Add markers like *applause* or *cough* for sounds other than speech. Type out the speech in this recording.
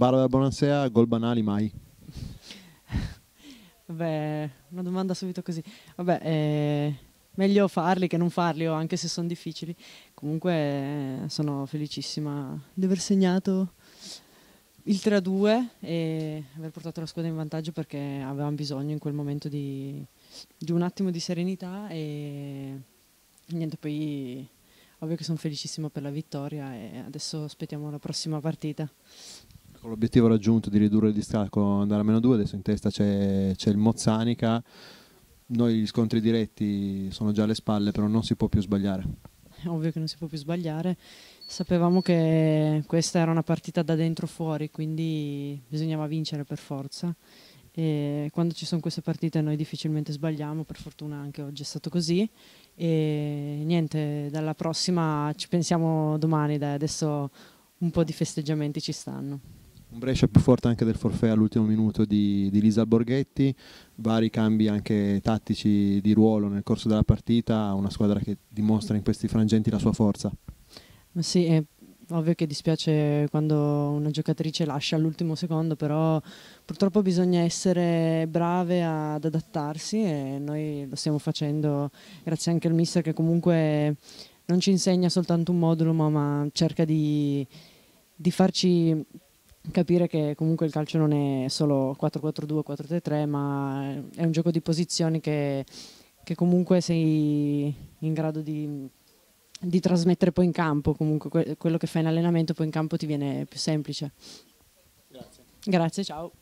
Barbara buonasera, gol banali mai? *laughs* Vabbè, una domanda subito così. Vabbè, eh, meglio farli che non farli, anche se sono difficili. Comunque eh, sono felicissima di aver segnato il 3-2 e aver portato la squadra in vantaggio perché avevamo bisogno in quel momento di, di un attimo di serenità e niente, poi ovvio che sono felicissima per la vittoria e adesso aspettiamo la prossima partita con l'obiettivo raggiunto di ridurre il distacco, andare a meno 2, adesso in testa c'è il Mozzanica, noi gli scontri diretti sono già alle spalle, però non si può più sbagliare. È ovvio che non si può più sbagliare, sapevamo che questa era una partita da dentro fuori, quindi bisognava vincere per forza. E quando ci sono queste partite noi difficilmente sbagliamo, per fortuna anche oggi è stato così. E niente, dalla prossima ci pensiamo domani, dai, adesso un po' di festeggiamenti ci stanno. Un Brescia più forte anche del forfè all'ultimo minuto di, di Lisa Borghetti, vari cambi anche tattici di ruolo nel corso della partita, una squadra che dimostra in questi frangenti la sua forza. Sì, è ovvio che dispiace quando una giocatrice lascia all'ultimo secondo, però purtroppo bisogna essere brave ad adattarsi e noi lo stiamo facendo grazie anche al mister che comunque non ci insegna soltanto un modulo ma, ma cerca di, di farci capire che comunque il calcio non è solo 4-4-2, 4-3-3, ma è un gioco di posizioni che, che comunque sei in grado di, di, trasmettere poi in campo, comunque quello che fai in allenamento poi in campo ti viene più semplice. Grazie. Grazie, ciao.